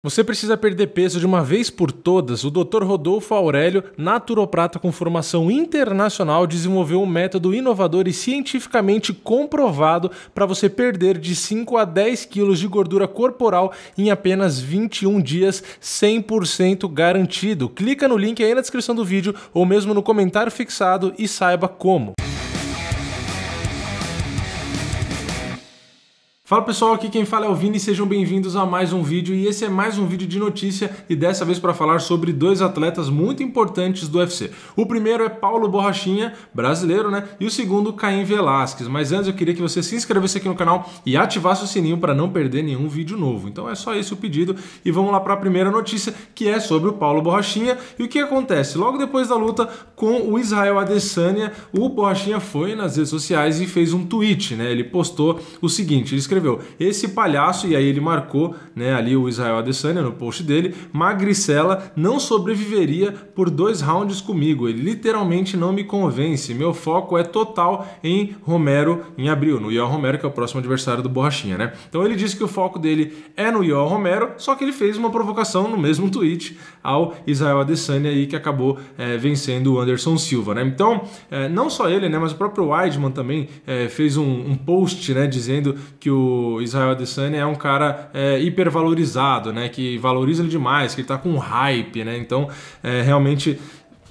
Você precisa perder peso de uma vez por todas. O Dr. Rodolfo Aurélio, naturoprata com formação internacional, desenvolveu um método inovador e cientificamente comprovado para você perder de 5 a 10 quilos de gordura corporal em apenas 21 dias, 100% garantido. Clica no link aí na descrição do vídeo ou mesmo no comentário fixado e saiba como. Fala pessoal, aqui quem fala é o Vini, sejam bem-vindos a mais um vídeo e esse é mais um vídeo de notícia e dessa vez para falar sobre dois atletas muito importantes do UFC. O primeiro é Paulo Borrachinha, brasileiro, né? E o segundo, Caim Velasquez. Mas antes eu queria que você se inscrevesse aqui no canal e ativasse o sininho para não perder nenhum vídeo novo. Então é só esse o pedido e vamos lá para a primeira notícia que é sobre o Paulo Borrachinha e o que acontece. Logo depois da luta com o Israel Adesanya, o Borrachinha foi nas redes sociais e fez um tweet, né? Ele postou o seguinte, ele escreveu escreveu: Esse palhaço, e aí ele marcou né, ali o Israel Adesanya no post dele, Magricela não sobreviveria por dois rounds comigo. Ele literalmente não me convence. Meu foco é total em Romero em abril, no Ior Romero, que é o próximo adversário do Borrachinha, né? Então ele disse que o foco dele é no Ior Romero, só que ele fez uma provocação no mesmo tweet ao Israel Adesanya aí que acabou é, vencendo o Anderson Silva, né? Então, é, não só ele, né, mas o próprio Weidman também é, fez um, um post, né, dizendo que o Israel Adesanya é um cara é, hipervalorizado, né? Que valoriza ele demais, que ele tá com hype, né? Então, é, realmente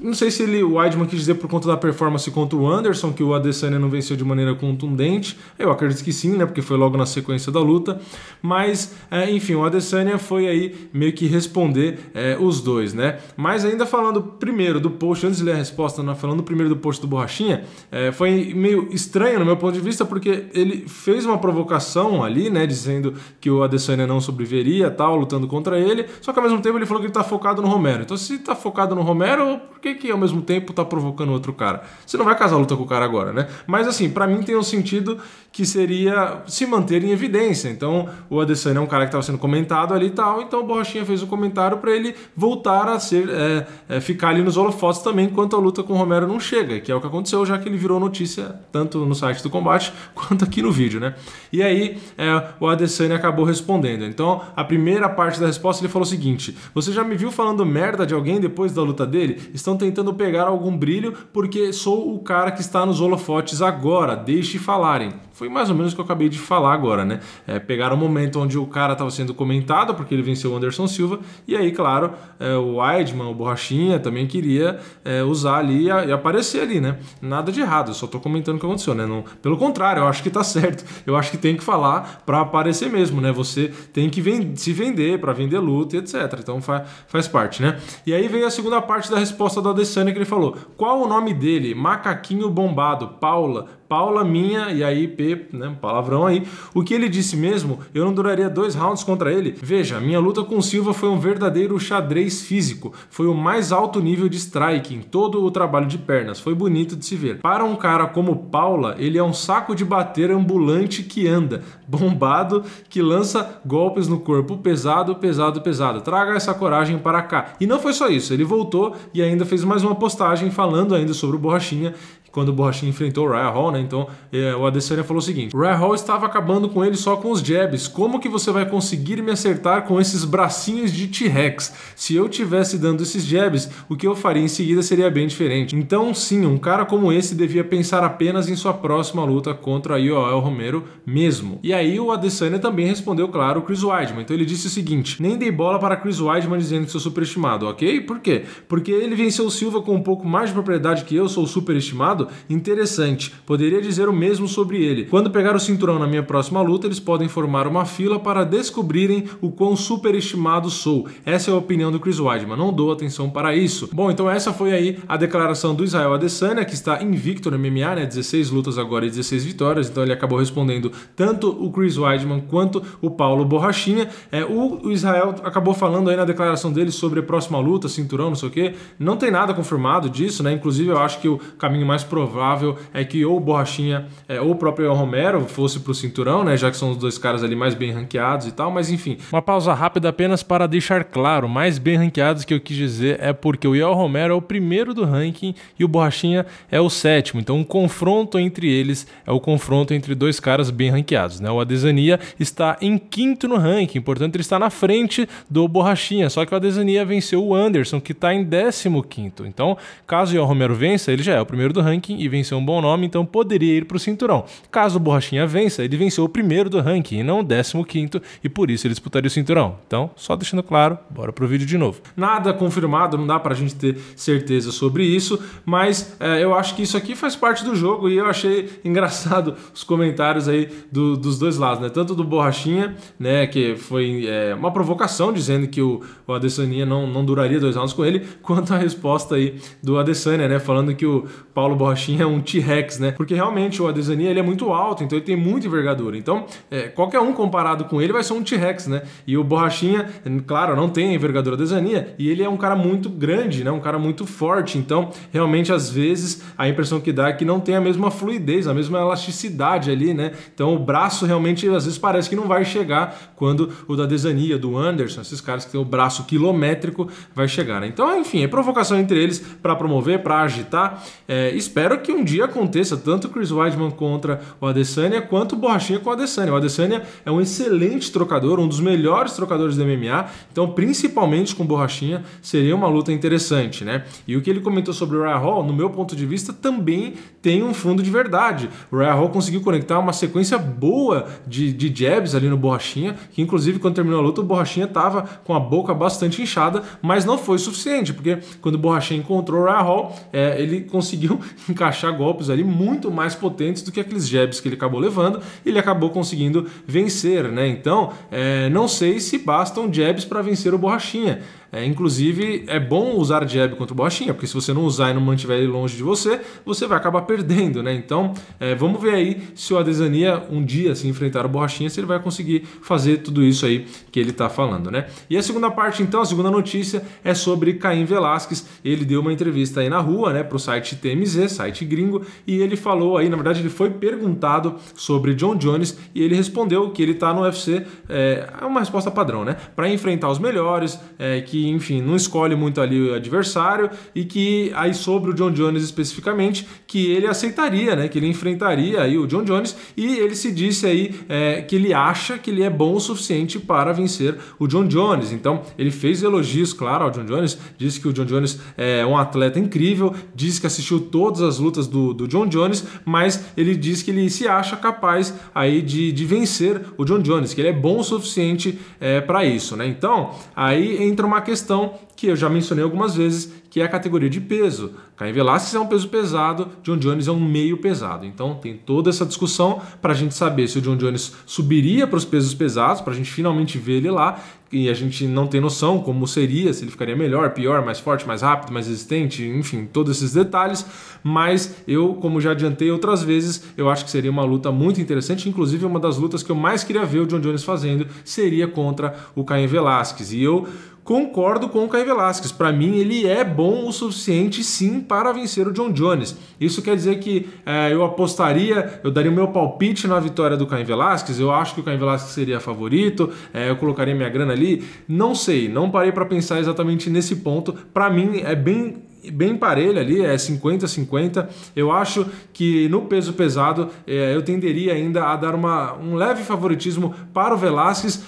não sei se ele, o Weidman quis dizer por conta da performance contra o Anderson, que o Adesanya não venceu de maneira contundente. Eu acredito que sim, né? Porque foi logo na sequência da luta. Mas, é, enfim, o Adesanya foi aí meio que responder é, os dois, né? Mas ainda falando primeiro do post, antes de ler a resposta, né? falando primeiro do post do Borrachinha, é, foi meio estranho no meu ponto de vista, porque ele fez uma provocação ali, né? Dizendo que o Adesanya não sobreviveria tal, lutando contra ele. Só que ao mesmo tempo ele falou que ele tá focado no Romero. Então, se tá focado no Romero que, que ao mesmo tempo tá provocando outro cara? Você não vai casar a luta com o cara agora, né? Mas assim, para mim tem um sentido que seria se manter em evidência. Então, o Adesanya é um cara que estava sendo comentado ali e tal, então o Borrachinha fez um comentário para ele voltar a ser é, é, ficar ali nos holofotes também enquanto a luta com o Romero não chega, que é o que aconteceu, já que ele virou notícia tanto no site do combate quanto aqui no vídeo, né? E aí, é, o Adesanya acabou respondendo. Então, a primeira parte da resposta ele falou o seguinte: Você já me viu falando merda de alguém depois da luta dele? Estão estão tentando pegar algum brilho porque sou o cara que está nos holofotes agora, deixe falarem. Foi mais ou menos o que eu acabei de falar agora, né? É, pegaram o momento onde o cara estava sendo comentado porque ele venceu o Anderson Silva e aí, claro, é, o Weidman, o Borrachinha também queria é, usar ali e, e aparecer ali, né? Nada de errado, eu só estou comentando o que aconteceu, né? Não, pelo contrário, eu acho que está certo, eu acho que tem que falar para aparecer mesmo, né? Você tem que vend se vender para vender luta, etc. Então fa faz parte, né? E aí veio a segunda parte da resposta da Adesanya que ele falou. Qual o nome dele? Macaquinho bombado, Paula. Paula minha, e aí P, né, palavrão aí. O que ele disse mesmo, eu não duraria dois rounds contra ele. Veja, minha luta com Silva foi um verdadeiro xadrez físico. Foi o mais alto nível de striking, todo o trabalho de pernas. Foi bonito de se ver. Para um cara como Paula, ele é um saco de bater ambulante que anda, bombado, que lança golpes no corpo pesado, pesado, pesado. Traga essa coragem para cá. E não foi só isso, ele voltou e ainda fez fez mais uma postagem falando ainda sobre o Borrachinha quando o Borrachinha enfrentou o Ryan Hall, né? Então é, o Adesanya falou o seguinte: Ryan Hall estava acabando com ele só com os jabs. Como que você vai conseguir me acertar com esses bracinhos de T-Rex? Se eu tivesse dando esses jabs, o que eu faria em seguida seria bem diferente. Então, sim, um cara como esse devia pensar apenas em sua próxima luta contra o Yoel Romero mesmo. E aí o Adesanya também respondeu, claro, o Chris Weidman. Então ele disse o seguinte: nem dei bola para Chris Weidman dizendo que sou superestimado, ok? Por quê? Porque ele venceu o Silva com um pouco mais de propriedade que eu, sou superestimado interessante. Poderia dizer o mesmo sobre ele. Quando pegar o cinturão na minha próxima luta, eles podem formar uma fila para descobrirem o quão superestimado sou. Essa é a opinião do Chris Weidman. Não dou atenção para isso. Bom, então essa foi aí a declaração do Israel Adesanya, que está invicto no MMA, né? 16 lutas agora e 16 vitórias. Então ele acabou respondendo tanto o Chris Weidman quanto o Paulo Borrachinha. É, o Israel acabou falando aí na declaração dele sobre a próxima luta, cinturão, não sei o quê. Não tem nada confirmado disso, né? Inclusive eu acho que o caminho mais provável é que ou o Borrachinha é, ou o próprio Romero fosse pro cinturão, né? Já que são os dois caras ali mais bem ranqueados e tal, mas enfim. Uma pausa rápida apenas para deixar claro, mais bem ranqueados que eu quis dizer é porque o Yael Romero é o primeiro do ranking e o Borrachinha é o sétimo. Então, um confronto entre eles é o confronto entre dois caras bem ranqueados, né? O Adesania está em quinto no ranking, portanto, ele está na frente do Borrachinha, só que o Adesania venceu o Anderson, que está em décimo quinto. Então, caso o Yael Romero vença, ele já é o primeiro do ranking ranking e venceu um bom nome, então poderia ir para o cinturão. Caso o Borrachinha vença, ele venceu o primeiro do ranking e não o décimo quinto, e por isso ele disputaria o cinturão. Então, só deixando claro, bora pro vídeo de novo. Nada confirmado, não dá para a gente ter certeza sobre isso, mas é, eu acho que isso aqui faz parte do jogo e eu achei engraçado os comentários aí do, dos dois lados, né? Tanto do Borrachinha, né, que foi é, uma provocação dizendo que o, o Adesanya não, não duraria dois anos com ele, quanto a resposta aí do Adesanya, né, falando que o Paulo borrachinha é um T-Rex, né? Porque realmente o Adesanya ele é muito alto, então ele tem muita envergadura. Então, é, qualquer um comparado com ele vai ser um T-Rex, né? E o borrachinha, claro, não tem a envergadura Adesanya e ele é um cara muito grande, né? Um cara muito forte. Então, realmente, às vezes, a impressão que dá é que não tem a mesma fluidez, a mesma elasticidade ali, né? Então, o braço realmente, às vezes, parece que não vai chegar quando o da Desania, do Anderson, esses caras que têm o braço quilométrico, vai chegar. Né? Então, enfim, é provocação entre eles para promover, para agitar. É, espero que um dia aconteça tanto o Chris Weidman contra o Adesanya quanto o Borrachinha com o Adesanya. O Adesanya é um excelente trocador, um dos melhores trocadores do MMA, então principalmente com Borrachinha seria uma luta interessante, né? E o que ele comentou sobre o Ryan Hall, no meu ponto de vista, também tem um fundo de verdade. O Ryan Hall conseguiu conectar uma sequência boa de, de jabs ali no Borrachinha, que inclusive quando terminou a luta o Borrachinha estava com a boca bastante inchada, mas não foi suficiente, porque quando o Borrachinha encontrou o Ryan Hall, é, ele conseguiu encaixar golpes ali muito mais potentes do que aqueles jabs que ele acabou levando e ele acabou conseguindo vencer, né? Então, é, não sei se bastam jabs para vencer o Borrachinha. É, inclusive, é bom usar jab contra o Borrachinha, porque se você não usar e não mantiver ele longe de você, você vai acabar perdendo, né? Então, é, vamos ver aí se o Adesania um dia se enfrentar o borrachinha se ele vai conseguir fazer tudo isso aí que ele está falando, né? E a segunda parte, então, a segunda notícia é sobre Caim Velasquez. Ele deu uma entrevista aí na rua, né, para o site TMZ, site gringo, e ele falou aí, na verdade, ele foi perguntado sobre John Jones e ele respondeu que ele está no UFC, é, é uma resposta padrão, né? Para enfrentar os melhores, é, que enfim, não escolhe muito ali o adversário e que aí sobre o John Jones especificamente, que ele aceitaria, né? Que ele enfrentaria aí o John Jones e ele se disse aí é, que ele acha que ele é bom o suficiente para vencer o John Jones. Então ele fez elogios, claro, ao John Jones, disse que o John Jones é um atleta incrível, disse que assistiu todas as lutas do, do John Jones, mas ele diz que ele se acha capaz aí de, de vencer o John Jones, que ele é bom o suficiente é, para isso, né? Então aí entra uma questão que eu já mencionei algumas vezes, que é a categoria de peso. Caio Velasquez é um peso pesado, John Jones é um meio pesado. Então tem toda essa discussão para a gente saber se o John Jones subiria para os pesos pesados, para a gente finalmente ver ele lá. E a gente não tem noção como seria, se ele ficaria melhor, pior, mais forte, mais rápido, mais resistente, enfim, todos esses detalhes. Mas eu, como já adiantei outras vezes, eu acho que seria uma luta muito interessante. Inclusive, uma das lutas que eu mais queria ver o John Jones fazendo seria contra o Caio Velasquez. E eu concordo com o Caio Velasquez. Para mim, ele é bom bom o suficiente sim para vencer o John Jones. Isso quer dizer que é, eu apostaria, eu daria o meu palpite na vitória do Caim Velasquez, eu acho que o Caim Velasquez seria favorito, é, eu colocaria minha grana ali. Não sei, não parei para pensar exatamente nesse ponto. Para mim é bem bem parelho ali, é 50-50. Eu acho que no peso pesado é, eu tenderia ainda a dar uma, um leve favoritismo para o Velasquez,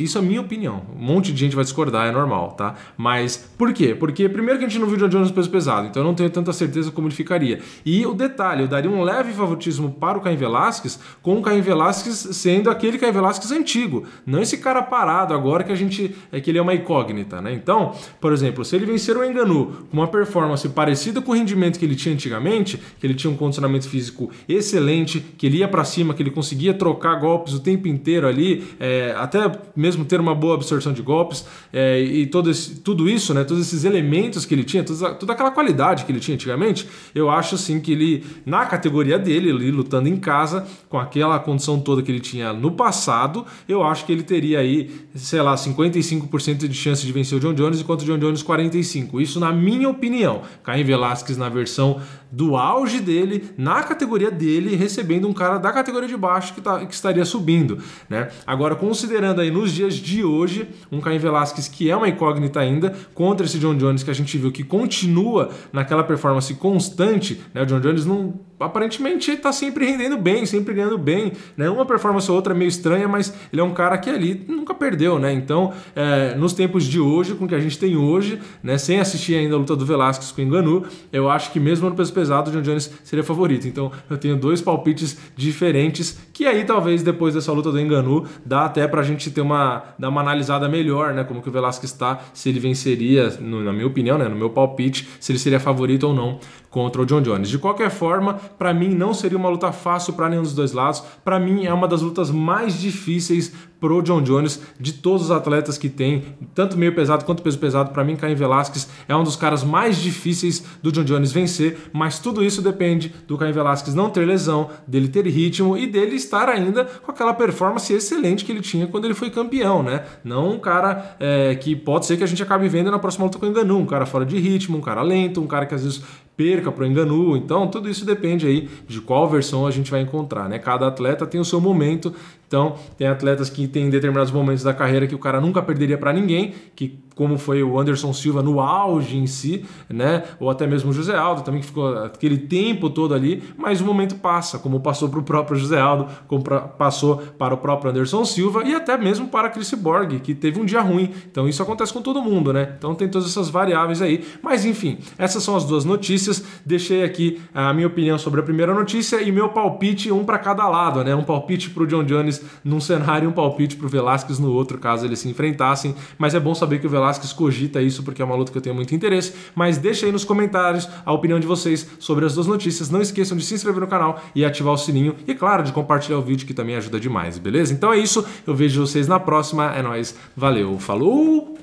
isso é minha opinião. Um monte de gente vai discordar, é normal, tá? Mas por quê? Porque primeiro que a gente não viu John Jones peso pesado, então eu não tenho tanta certeza como ele ficaria. E o detalhe, eu daria um leve favoritismo para o Caim Velasquez, com o Caim Velasquez sendo aquele Caim Velasquez antigo, não esse cara parado agora que a gente é que ele é uma incógnita, né? Então, por exemplo, se ele vencer o Enganu com uma performance parecida com o rendimento que ele tinha antigamente, que ele tinha um condicionamento físico excelente, que ele ia para cima, que ele conseguia trocar golpes o tempo inteiro ali, é, até né, mesmo ter uma boa absorção de golpes é, e todo esse, tudo isso, né, todos esses elementos que ele tinha, toda, toda aquela qualidade que ele tinha antigamente, eu acho assim que ele, na categoria dele, ele lutando em casa, com aquela condição toda que ele tinha no passado, eu acho que ele teria aí, sei lá, 55% de chance de vencer o John Jones, enquanto o John Jones 45%. Isso na minha opinião. Caim Velasquez na versão do auge dele, na categoria dele, recebendo um cara da categoria de baixo que, tá, que estaria subindo. Né? Agora, considerando esperando aí nos dias de hoje um Caim Velasquez que é uma incógnita ainda contra esse John Jones que a gente viu que continua naquela performance constante, né? O John Jones não aparentemente está sempre rendendo bem, sempre ganhando bem, né? Uma performance ou outra é meio estranha, mas ele é um cara que ali nunca perdeu, né? Então, é, nos tempos de hoje, com o que a gente tem hoje, né? Sem assistir ainda a luta do Velasquez com o Enganu, eu acho que mesmo no peso pesado, o John Jones seria favorito. Então, eu tenho dois palpites diferentes, que aí talvez depois dessa luta do Enganu, dá até para a gente ter uma, dar uma analisada melhor, né? Como que o Velasquez está, se ele venceria, no, na minha opinião, né? No meu palpite, se ele seria favorito ou não contra o John Jones. De qualquer forma, para mim não seria uma luta fácil para nenhum dos dois lados. Para mim é uma das lutas mais difíceis pro John Jones de todos os atletas que tem, tanto meio pesado quanto peso pesado. Para mim, Caim Velasquez é um dos caras mais difíceis do John Jones vencer, mas tudo isso depende do Caim Velasquez não ter lesão, dele ter ritmo e dele estar ainda com aquela performance excelente que ele tinha quando ele foi campeão, né? Não um cara é, que pode ser que a gente acabe vendo na próxima luta com o Enganu, um cara fora de ritmo, um cara lento, um cara que às vezes perca para o Enganu. Então, tudo isso depende aí de qual versão a gente vai encontrar, né? Cada atleta tem o seu momento. Então, tem atletas que tem determinados momentos da carreira que o cara nunca perderia para ninguém, que como foi o Anderson Silva no auge em si, né? Ou até mesmo o José Aldo também, que ficou aquele tempo todo ali, mas o momento passa, como passou para o próprio José Aldo, como pra, passou para o próprio Anderson Silva e até mesmo para Chris Borg, que teve um dia ruim. Então isso acontece com todo mundo, né? Então tem todas essas variáveis aí. Mas enfim, essas são as duas notícias. Deixei aqui a minha opinião sobre a primeira notícia e meu palpite, um para cada lado, né? Um palpite para o John Jones num cenário e um palpite para o Velasquez no outro, caso eles se enfrentassem. Mas é bom saber que o Velasquez Velasquez cogita isso porque é uma luta que eu tenho muito interesse, mas deixa aí nos comentários a opinião de vocês sobre as duas notícias. Não esqueçam de se inscrever no canal e ativar o sininho e, claro, de compartilhar o vídeo que também ajuda demais, beleza? Então é isso, eu vejo vocês na próxima, é nóis, valeu, falou!